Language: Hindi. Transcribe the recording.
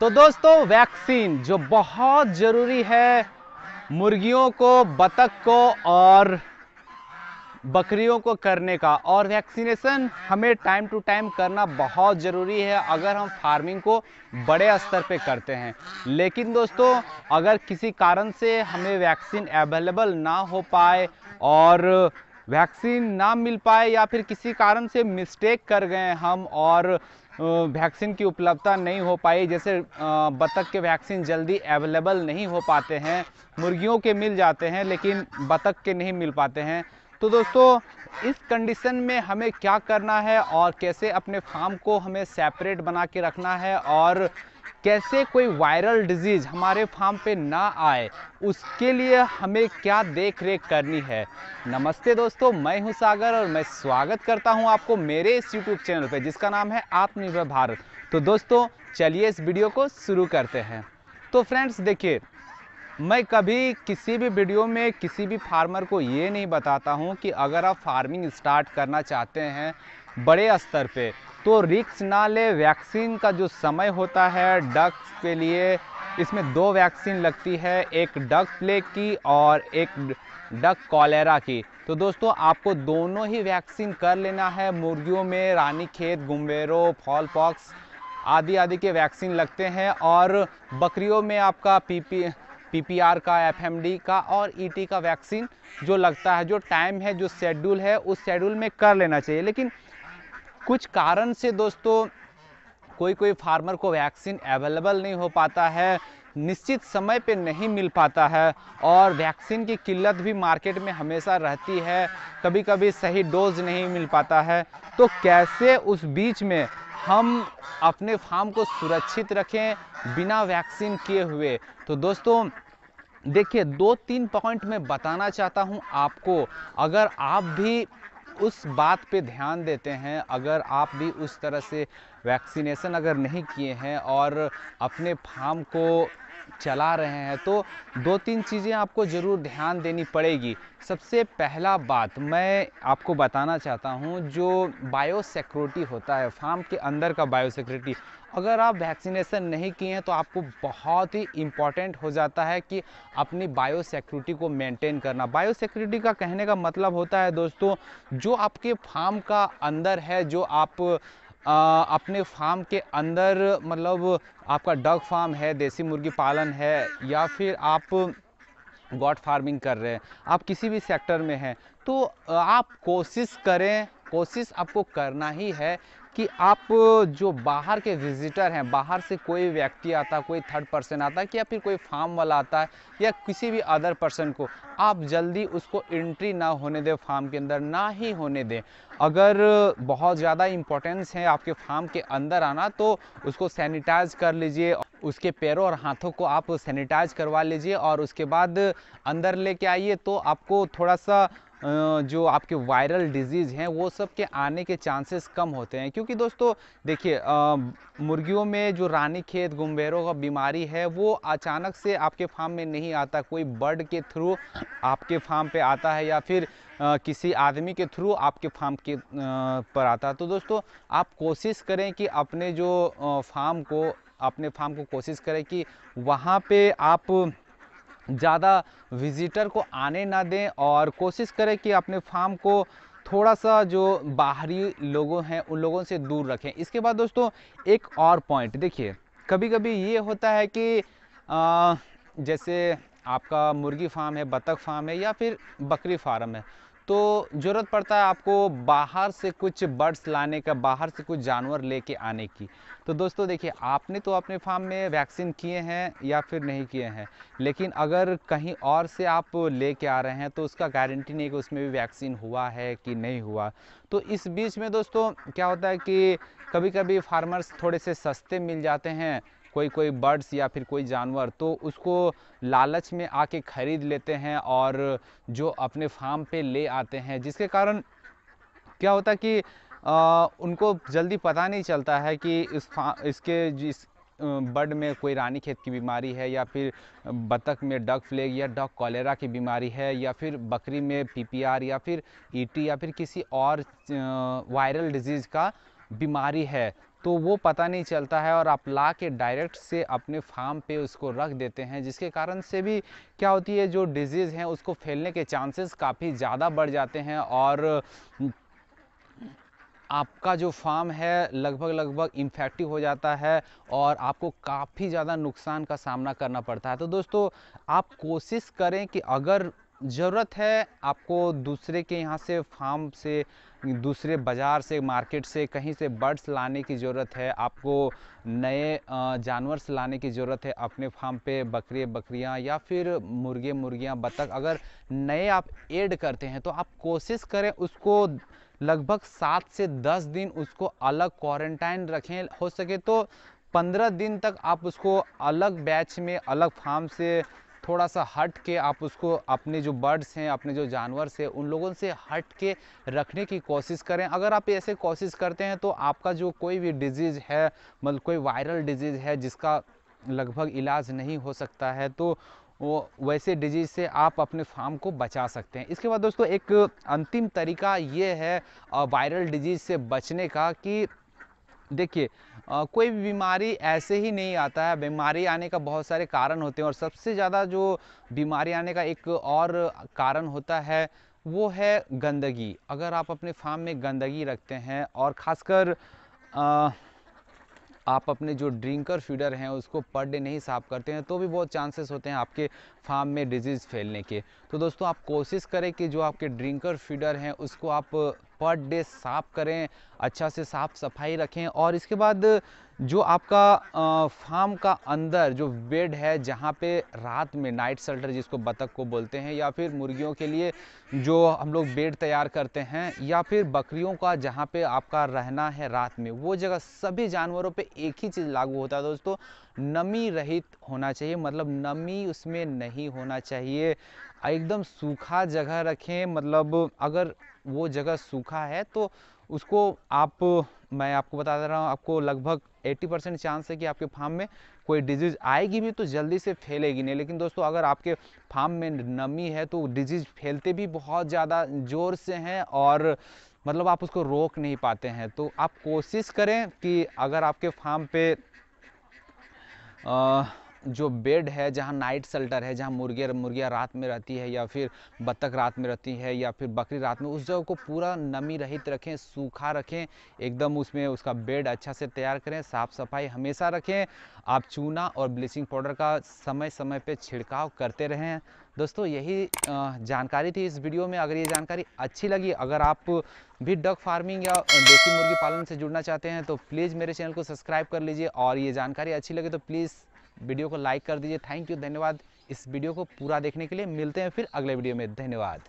तो दोस्तों वैक्सीन जो बहुत ज़रूरी है मुर्गियों को बतख को और बकरियों को करने का और वैक्सीनेशन हमें टाइम टू टाइम करना बहुत ज़रूरी है अगर हम फार्मिंग को बड़े स्तर पे करते हैं लेकिन दोस्तों अगर किसी कारण से हमें वैक्सीन अवेलेबल ना हो पाए और वैक्सीन ना मिल पाए या फिर किसी कारण से मिस्टेक कर गए हम और वैक्सीन की उपलब्धता नहीं हो पाई जैसे बतख के वैक्सीन जल्दी अवेलेबल नहीं हो पाते हैं मुर्गियों के मिल जाते हैं लेकिन बतख के नहीं मिल पाते हैं तो दोस्तों इस कंडीशन में हमें क्या करना है और कैसे अपने फार्म को हमें सेपरेट बना के रखना है और कैसे कोई वायरल डिजीज़ हमारे फार्म पे ना आए उसके लिए हमें क्या देख रेख करनी है नमस्ते दोस्तों मैं हूं सागर और मैं स्वागत करता हूं आपको मेरे इस यूट्यूब चैनल पे जिसका नाम है आत्मनिर्भर भारत तो दोस्तों चलिए इस वीडियो को शुरू करते हैं तो फ्रेंड्स देखिए मैं कभी किसी भी वीडियो में किसी भी फार्मर को ये नहीं बताता हूँ कि अगर आप फार्मिंग स्टार्ट करना चाहते हैं बड़े स्तर पे तो रिक्स ना ले वैक्सीन का जो समय होता है डक के लिए इसमें दो वैक्सीन लगती है एक डक प्लेग की और एक डक कॉलेरा की तो दोस्तों आपको दोनों ही वैक्सीन कर लेना है मुर्गियों में रानी खेत गुम्बेरो फॉल पॉक्स आदि आदि के वैक्सीन लगते हैं और बकरियों में आपका पीपी पीपीआर का एफएमडी का और ईटी का वैक्सीन जो लगता है जो टाइम है जो शेड्यूल है उस शेड्यूल में कर लेना चाहिए लेकिन कुछ कारण से दोस्तों कोई कोई फार्मर को वैक्सीन अवेलेबल नहीं हो पाता है निश्चित समय पे नहीं मिल पाता है और वैक्सीन की किल्लत भी मार्केट में हमेशा रहती है कभी कभी सही डोज नहीं मिल पाता है तो कैसे उस बीच में हम अपने फार्म को सुरक्षित रखें बिना वैक्सीन किए हुए तो दोस्तों देखिए दो तीन पॉइंट में बताना चाहता हूं आपको अगर आप भी उस बात पे ध्यान देते हैं अगर आप भी उस तरह से वैक्सीनेशन अगर नहीं किए हैं और अपने फार्म को चला रहे हैं तो दो तीन चीज़ें आपको ज़रूर ध्यान देनी पड़ेगी सबसे पहला बात मैं आपको बताना चाहता हूँ जो बायोसिक्योरिटी होता है फार्म के अंदर का बायोसिक्योरिटी अगर आप वैक्सीनेशन नहीं किए हैं तो आपको बहुत ही इम्पॉर्टेंट हो जाता है कि अपनी बायोसिक्योरिटी को मेंटेन करना बायोसिक्योरिटी का कहने का मतलब होता है दोस्तों जो आपके फार्म का अंदर है जो आप आ, अपने फार्म के अंदर मतलब आपका डग फार्म है देसी मुर्गी पालन है या फिर आप गॉड फार्मिंग कर रहे हैं आप किसी भी सेक्टर में हैं तो आप कोशिश करें कोशिश आपको करना ही है कि आप जो बाहर के विजिटर हैं बाहर से कोई व्यक्ति आता है कोई थर्ड पर्सन आता है या फिर कोई फार्म वाला आता है या किसी भी अदर पर्सन को आप जल्दी उसको एंट्री ना होने दें फार्म के अंदर ना ही होने दें अगर बहुत ज़्यादा इम्पोर्टेंस है आपके फार्म के अंदर आना तो उसको सैनिटाइज कर लीजिए उसके पैरों और हाथों को आप सैनिटाइज करवा लीजिए और उसके बाद अंदर लेके आइए तो आपको थोड़ा सा जो आपके वायरल डिजीज़ हैं वो सब के आने के चांसेस कम होते हैं क्योंकि दोस्तों देखिए मुर्गियों में जो रानी खेत गुम्बेरों का बीमारी है वो अचानक से आपके फार्म में नहीं आता कोई बर्ड के थ्रू आपके फार्म पे आता है या फिर आ, किसी आदमी के थ्रू आपके फार्म के आ, पर आता है तो दोस्तों आप कोशिश करें कि अपने जो फार्म को अपने फार्म को कोशिश करें कि वहाँ पर आप ज़्यादा विज़िटर को आने ना दें और कोशिश करें कि अपने फार्म को थोड़ा सा जो बाहरी लोगों हैं उन लोगों से दूर रखें इसके बाद दोस्तों एक और पॉइंट देखिए कभी कभी ये होता है कि आ, जैसे आपका मुर्गी फार्म है बतख फार्म है या फिर बकरी फार्म है तो ज़रूरत पड़ता है आपको बाहर से कुछ बर्ड्स लाने का बाहर से कुछ जानवर लेके आने की तो दोस्तों देखिए आपने तो अपने फार्म में वैक्सीन किए हैं या फिर नहीं किए हैं लेकिन अगर कहीं और से आप लेके आ रहे हैं तो उसका गारंटी नहीं कि उसमें भी वैक्सीन हुआ है कि नहीं हुआ तो इस बीच में दोस्तों क्या होता है कि कभी कभी फार्मर्स थोड़े से सस्ते मिल जाते हैं कोई कोई बर्ड्स या फिर कोई जानवर तो उसको लालच में आके ख़रीद लेते हैं और जो अपने फार्म पे ले आते हैं जिसके कारण क्या होता है कि आ, उनको जल्दी पता नहीं चलता है कि इस इसके जिस बर्ड में कोई रानी खेत की बीमारी है या फिर बतख में डग फ्लेग या डग कॉलेरा की बीमारी है या फिर बकरी में पीपीआर या फिर ईटी या फिर किसी और वायरल डिजीज़ का बीमारी है तो वो पता नहीं चलता है और आप ला के डायरेक्ट से अपने फार्म पे उसको रख देते हैं जिसके कारण से भी क्या होती है जो डिजीज़ हैं उसको फैलने के चांसेस काफ़ी ज़्यादा बढ़ जाते हैं और आपका जो फार्म है लगभग लगभग इन्फेक्टिव हो जाता है और आपको काफ़ी ज़्यादा नुकसान का सामना करना पड़ता है तो दोस्तों आप कोशिश करें कि अगर ज़रूरत है आपको दूसरे के यहाँ से फार्म से दूसरे बाज़ार से मार्केट से कहीं से बर्ड्स लाने की ज़रूरत है आपको नए जानवर लाने की ज़रूरत है अपने फार्म पे बकरे बकरियाँ या फिर मुर्गे मुर्गियाँ बतख अगर नए आप ऐड करते हैं तो आप कोशिश करें उसको लगभग सात से दस दिन उसको अलग क्वारंटाइन रखें हो सके तो पंद्रह दिन तक आप उसको अलग बैच में अलग फार्म से थोड़ा सा हट के आप उसको अपने जो बर्ड्स हैं अपने जो जानवर हैं उन लोगों से हट के रखने की कोशिश करें अगर आप ऐसे कोशिश करते हैं तो आपका जो कोई भी डिजीज़ है मतलब कोई वायरल डिजीज़ है जिसका लगभग इलाज नहीं हो सकता है तो वो वैसे डिजीज़ से आप अपने फार्म को बचा सकते हैं इसके बाद दोस्तों एक अंतिम तरीका ये है वायरल डिजीज़ से बचने का कि देखिए कोई भी बीमारी ऐसे ही नहीं आता है बीमारी आने का बहुत सारे कारण होते हैं और सबसे ज़्यादा जो बीमारी आने का एक और कारण होता है वो है गंदगी अगर आप अपने फार्म में गंदगी रखते हैं और ख़ासकर आप अपने जो ड्रिंकर फीडर हैं उसको पर डे नहीं साफ़ करते हैं तो भी बहुत चांसेस होते हैं आपके फार्म में डिजीज़ फैलने के तो दोस्तों आप कोशिश करें कि जो आपके ड्रिंकर फीडर हैं उसको आप पर डे साफ़ करें अच्छा से साफ़ सफाई रखें और इसके बाद जो आपका फार्म का अंदर जो बेड है जहाँ पे रात में नाइट सेल्टर जिसको बतख को बोलते हैं या फिर मुर्गियों के लिए जो हम लोग बेड तैयार करते हैं या फिर बकरियों का जहाँ पे आपका रहना है रात में वो जगह सभी जानवरों पे एक ही चीज़ लागू होता है दोस्तों नमी रहित होना चाहिए मतलब नमी उसमें नहीं होना चाहिए एकदम सूखा जगह रखें मतलब अगर वो जगह सूखा है तो उसको आप मैं आपको बता दे रहा हूँ आपको लगभग 80 परसेंट चांस है कि आपके फार्म में कोई डिजीज़ आएगी भी तो जल्दी से फैलेगी नहीं लेकिन दोस्तों अगर आपके फार्म में नमी है तो डिजीज़ फैलते भी बहुत ज़्यादा ज़ोर से हैं और मतलब आप उसको रोक नहीं पाते हैं तो आप कोशिश करें कि अगर आपके फार्म पे आ, जो बेड है जहाँ नाइट सेल्टर है जहाँ मुर्गे मुर्गियाँ रात में रहती है या फिर बत्तख रात में रहती है या फिर बकरी रात में उस जगह को पूरा नमी रहित रखें सूखा रखें एकदम उसमें उसका बेड अच्छा से तैयार करें साफ़ सफाई हमेशा रखें आप चूना और ब्लीचिंग पाउडर का समय समय पर छिड़काव करते रहें दोस्तों यही जानकारी थी इस वीडियो में अगर ये जानकारी अच्छी लगी अगर आप भी डग फार्मिंग या देसी मुर्गी पालन से जुड़ना चाहते हैं तो प्लीज़ मेरे चैनल को सब्सक्राइब कर लीजिए और ये जानकारी अच्छी लगे तो प्लीज़ वीडियो को लाइक कर दीजिए थैंक यू धन्यवाद इस वीडियो को पूरा देखने के लिए मिलते हैं फिर अगले वीडियो में धन्यवाद